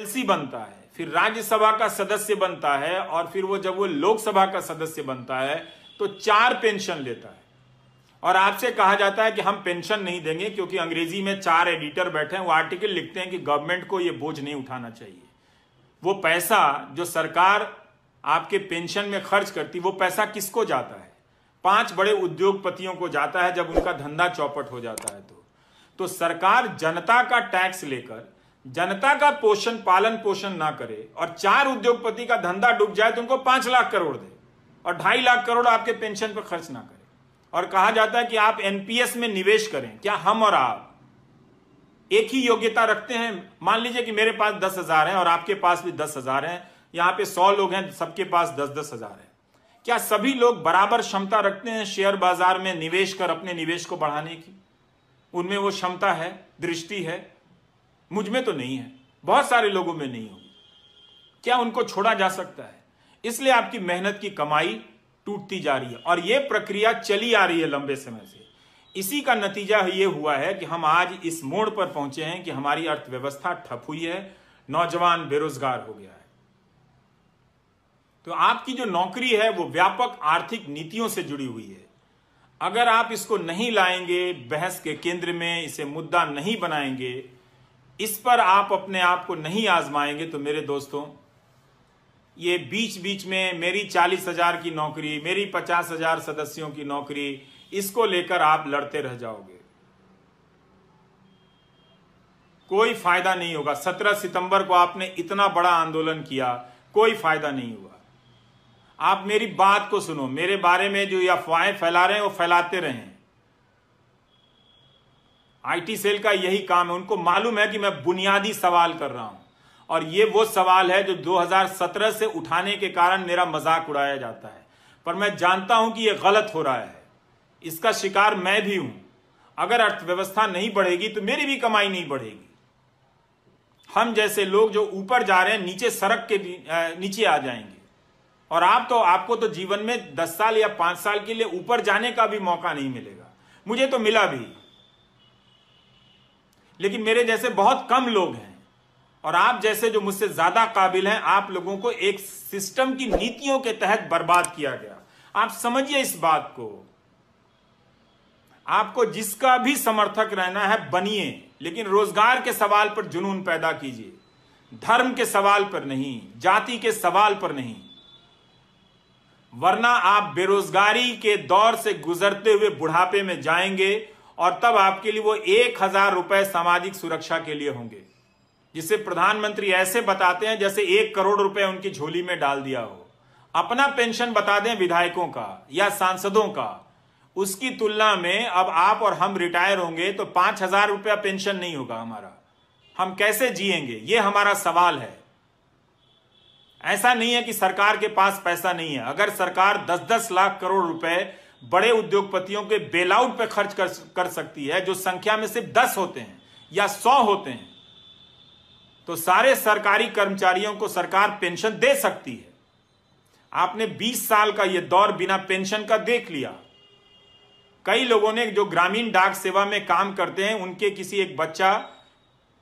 LC बनता है फिर राज्यसभा का सदस्य बनता है और फिर वो जब वो लोकसभा का सदस्य बनता है तो चार पेंशन लेता है और आपसे कहा जाता है कि हम पेंशन नहीं देंगे क्योंकि अंग्रेजी में चार एडिटर बैठे हैं वो आर्टिकल लिखते हैं कि गवर्नमेंट को ये बोझ नहीं उठाना चाहिए वो पैसा जो सरकार आपके पेंशन में खर्च करती वो पैसा किसको जाता है पांच बड़े उद्योगपतियों को जाता है जब उनका धंधा चौपट हो जाता है तो तो सरकार जनता का टैक्स लेकर जनता का पोषण पालन पोषण ना करे और चार उद्योगपति का धंधा डूब जाए तो उनको पांच लाख करोड़ दे और ढाई लाख करोड़ आपके पेंशन पर खर्च ना करे और कहा जाता है कि आप एनपीएस में निवेश करें क्या हम और आप एक ही योग्यता रखते हैं मान लीजिए कि मेरे पास दस हजार है और आपके पास भी दस हजार है यहां पे सौ लोग हैं सबके पास दस दस हजार है क्या सभी लोग बराबर क्षमता रखते हैं शेयर बाजार में निवेश कर अपने निवेश को बढ़ाने की उनमें वो क्षमता है दृष्टि है मुझ में तो नहीं है बहुत सारे लोगों में नहीं होगी क्या उनको छोड़ा जा सकता है इसलिए आपकी मेहनत की कमाई टूटती जा रही है और यह प्रक्रिया चली आ रही है लंबे समय से इसी का नतीजा ये हुआ है कि हम आज इस मोड़ पर पहुंचे हैं कि हमारी अर्थव्यवस्था ठप हुई है नौजवान बेरोजगार हो गया है तो आपकी जो नौकरी है वो व्यापक आर्थिक नीतियों से जुड़ी हुई है अगर आप इसको नहीं लाएंगे बहस के केंद्र में इसे मुद्दा नहीं बनाएंगे इस पर आप अपने आप को नहीं आजमाएंगे तो मेरे दोस्तों ये बीच बीच में मेरी चालीस हजार की नौकरी मेरी पचास हजार सदस्यों की नौकरी इसको लेकर आप लड़ते रह जाओगे कोई फायदा नहीं होगा सत्रह सितंबर को आपने इतना बड़ा आंदोलन किया कोई फायदा नहीं हुआ आप मेरी बात को सुनो मेरे बारे में जो अफवाहें फैला रहे हैं वो फैलाते रहें आईटी सेल का यही काम है उनको मालूम है कि मैं बुनियादी सवाल कर रहा हूं और ये वो सवाल है जो 2017 से उठाने के कारण मेरा मजाक उड़ाया जाता है पर मैं जानता हूं कि यह गलत हो रहा है इसका शिकार मैं भी हूं अगर अर्थव्यवस्था नहीं बढ़ेगी तो मेरी भी कमाई नहीं बढ़ेगी हम जैसे लोग जो ऊपर जा रहे हैं नीचे सड़क के नीचे आ जाएंगे और आप तो आपको तो जीवन में दस साल या पांच साल के लिए ऊपर जाने का भी मौका नहीं मिलेगा मुझे तो मिला भी लेकिन मेरे जैसे बहुत कम लोग हैं और आप जैसे जो मुझसे ज्यादा काबिल हैं आप लोगों को एक सिस्टम की नीतियों के तहत बर्बाद किया गया आप समझिए इस बात को आपको जिसका भी समर्थक रहना है बनिए लेकिन रोजगार के सवाल पर जुनून पैदा कीजिए धर्म के सवाल पर नहीं जाति के सवाल पर नहीं वरना आप बेरोजगारी के दौर से गुजरते हुए बुढ़ापे में जाएंगे और तब आपके लिए वो एक हजार रुपए सामाजिक सुरक्षा के लिए होंगे जिसे प्रधानमंत्री ऐसे बताते हैं जैसे एक करोड़ रुपए उनकी झोली में डाल दिया हो अपना पेंशन बता दें विधायकों का या सांसदों का उसकी तुलना में अब आप और हम रिटायर होंगे तो पांच हजार रुपया पेंशन नहीं होगा हमारा हम कैसे जिएंगे ये हमारा सवाल है ऐसा नहीं है कि सरकार के पास पैसा नहीं है अगर सरकार दस दस लाख करोड़ रुपए बड़े उद्योगपतियों के बेलआउट पर खर्च कर, कर सकती है जो संख्या में सिर्फ दस होते हैं या सौ होते हैं तो सारे सरकारी कर्मचारियों को सरकार पेंशन दे सकती है आपने 20 साल का यह दौर बिना पेंशन का देख लिया कई लोगों ने जो ग्रामीण डाक सेवा में काम करते हैं उनके किसी एक बच्चा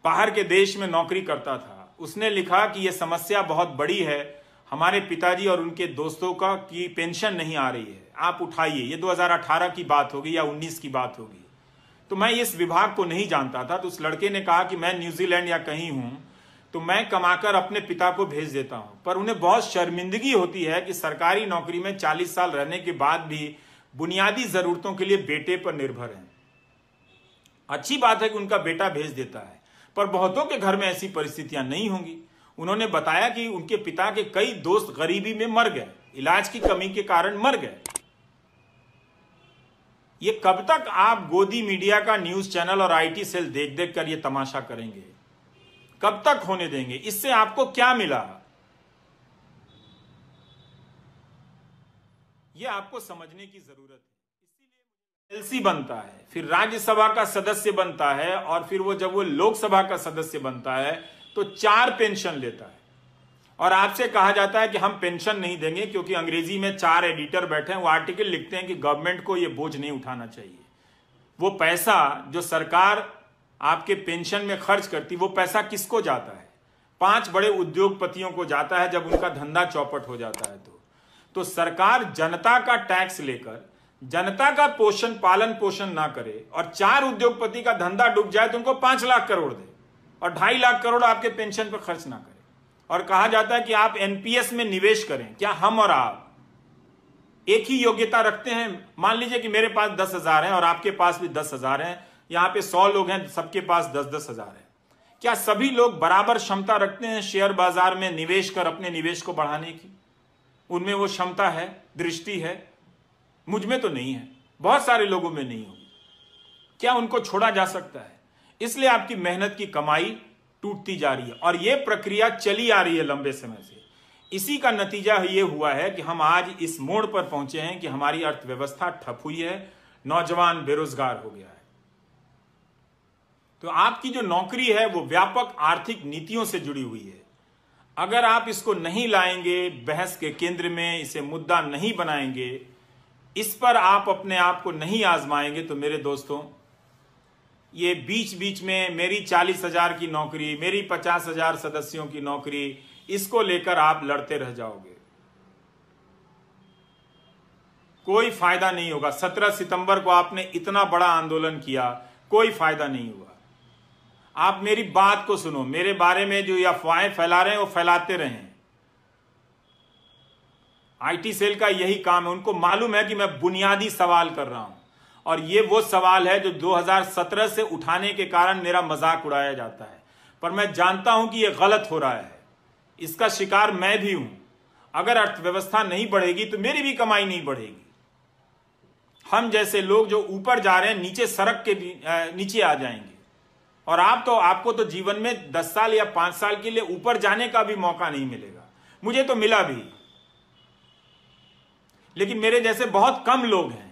बाहर के देश में नौकरी करता था उसने लिखा कि यह समस्या बहुत बड़ी है हमारे पिताजी और उनके दोस्तों का की पेंशन नहीं आ रही है आप उठाइए ये 2018 की बात होगी या 19 की बात होगी तो मैं इस विभाग को नहीं जानता था तो उस लड़के ने कहा कि मैं न्यूजीलैंड या कहीं हूं तो मैं कमाकर अपने पिता को भेज देता हूं पर उन्हें बहुत शर्मिंदगी होती है कि सरकारी नौकरी में चालीस साल रहने के बाद भी बुनियादी ज़रूरतों के लिए बेटे पर निर्भर हैं अच्छी बात है कि उनका बेटा भेज देता है पर बहुतों के घर में ऐसी परिस्थितियां नहीं होंगी उन्होंने बताया कि उनके पिता के कई दोस्त गरीबी में मर गए इलाज की कमी के कारण मर गए ये कब तक आप गोदी मीडिया का न्यूज चैनल और आईटी सेल देख देख कर ये तमाशा करेंगे कब तक होने देंगे इससे आपको क्या मिला ये आपको समझने की जरूरत है इसीलिए एलसी बनता है फिर राज्यसभा का सदस्य बनता है और फिर वो जब वो लोकसभा का सदस्य बनता है तो चार पेंशन लेता है और आपसे कहा जाता है कि हम पेंशन नहीं देंगे क्योंकि अंग्रेजी में चार एडिटर बैठे हैं वो आर्टिकल लिखते हैं कि गवर्नमेंट को ये बोझ नहीं उठाना चाहिए वो पैसा जो सरकार आपके पेंशन में खर्च करती वो पैसा किसको जाता है पांच बड़े उद्योगपतियों को जाता है जब उनका धंधा चौपट हो जाता है तो तो सरकार जनता का टैक्स लेकर जनता का पोषण पालन पोषण ना करे और चार उद्योगपति का धंधा डूब जाए तो उनको पांच लाख करोड़ दे और ढाई लाख करोड़ आपके पेंशन पर खर्च ना करें और कहा जाता है कि आप एनपीएस में निवेश करें क्या हम और आप एक ही योग्यता रखते हैं मान लीजिए कि मेरे पास दस हजार है और आपके पास भी दस हजार है यहां पे सौ लोग हैं सबके पास दस दस हजार है क्या सभी लोग बराबर क्षमता रखते हैं शेयर बाजार में निवेश कर अपने निवेश को बढ़ाने की उनमें वो क्षमता है दृष्टि है मुझ में तो नहीं है बहुत सारे लोगों में नहीं होगी क्या उनको छोड़ा जा सकता है इसलिए आपकी मेहनत की कमाई टूटती जा रही है और यह प्रक्रिया चली आ रही है लंबे समय से इसी का नतीजा यह हुआ है कि हम आज इस मोड़ पर पहुंचे हैं कि हमारी अर्थव्यवस्था ठप हुई है नौजवान बेरोजगार हो गया है तो आपकी जो नौकरी है वो व्यापक आर्थिक नीतियों से जुड़ी हुई है अगर आप इसको नहीं लाएंगे बहस के केंद्र में इसे मुद्दा नहीं बनाएंगे इस पर आप अपने आप को नहीं आजमाएंगे तो मेरे दोस्तों ये बीच बीच में मेरी चालीस हजार की नौकरी मेरी पचास हजार सदस्यों की नौकरी इसको लेकर आप लड़ते रह जाओगे कोई फायदा नहीं होगा सत्रह सितंबर को आपने इतना बड़ा आंदोलन किया कोई फायदा नहीं हुआ आप मेरी बात को सुनो मेरे बारे में जो ये अफवाहें फैला रहे हैं वो फैलाते रहे आईटी सेल का यही काम है उनको मालूम है कि मैं बुनियादी सवाल कर रहा हूं और ये वो सवाल है जो 2017 से उठाने के कारण मेरा मजाक उड़ाया जाता है पर मैं जानता हूं कि यह गलत हो रहा है इसका शिकार मैं भी हूं अगर अर्थव्यवस्था नहीं बढ़ेगी तो मेरी भी कमाई नहीं बढ़ेगी हम जैसे लोग जो ऊपर जा रहे हैं नीचे सड़क के नीचे आ जाएंगे और आप तो आपको तो जीवन में दस साल या पांच साल के लिए ऊपर जाने का भी मौका नहीं मिलेगा मुझे तो मिला भी लेकिन मेरे जैसे बहुत कम लोग हैं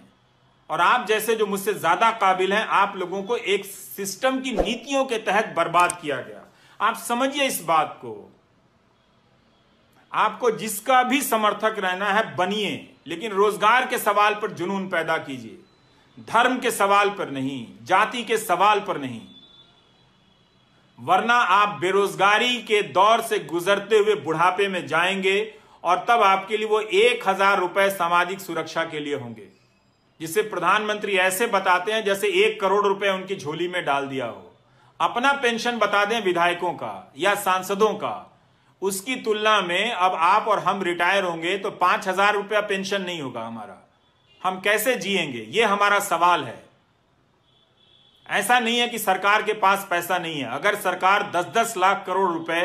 और आप जैसे जो मुझसे ज्यादा काबिल हैं आप लोगों को एक सिस्टम की नीतियों के तहत बर्बाद किया गया आप समझिए इस बात को आपको जिसका भी समर्थक रहना है बनिए लेकिन रोजगार के सवाल पर जुनून पैदा कीजिए धर्म के सवाल पर नहीं जाति के सवाल पर नहीं वरना आप बेरोजगारी के दौर से गुजरते हुए बुढ़ापे में जाएंगे और तब आपके लिए वो एक हजार रुपए सामाजिक सुरक्षा के लिए होंगे जिसे प्रधानमंत्री ऐसे बताते हैं जैसे एक करोड़ रुपए उनकी झोली में डाल दिया हो अपना पेंशन बता दें विधायकों का या सांसदों का उसकी तुलना में अब आप और हम रिटायर होंगे तो पांच हजार रुपया पेंशन नहीं होगा हमारा हम कैसे जिएंगे ये हमारा सवाल है ऐसा नहीं है कि सरकार के पास पैसा नहीं है अगर सरकार दस दस लाख करोड़ रुपए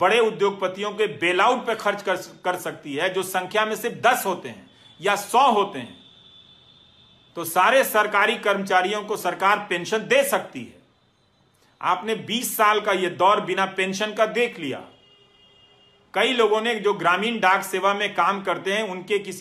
बड़े उद्योगपतियों के बेलआउट पर खर्च कर, कर सकती है जो संख्या में सिर्फ दस होते हैं या सौ होते हैं तो सारे सरकारी कर्मचारियों को सरकार पेंशन दे सकती है आपने 20 साल का यह दौर बिना पेंशन का देख लिया कई लोगों ने जो ग्रामीण डाक सेवा में काम करते हैं उनके किसी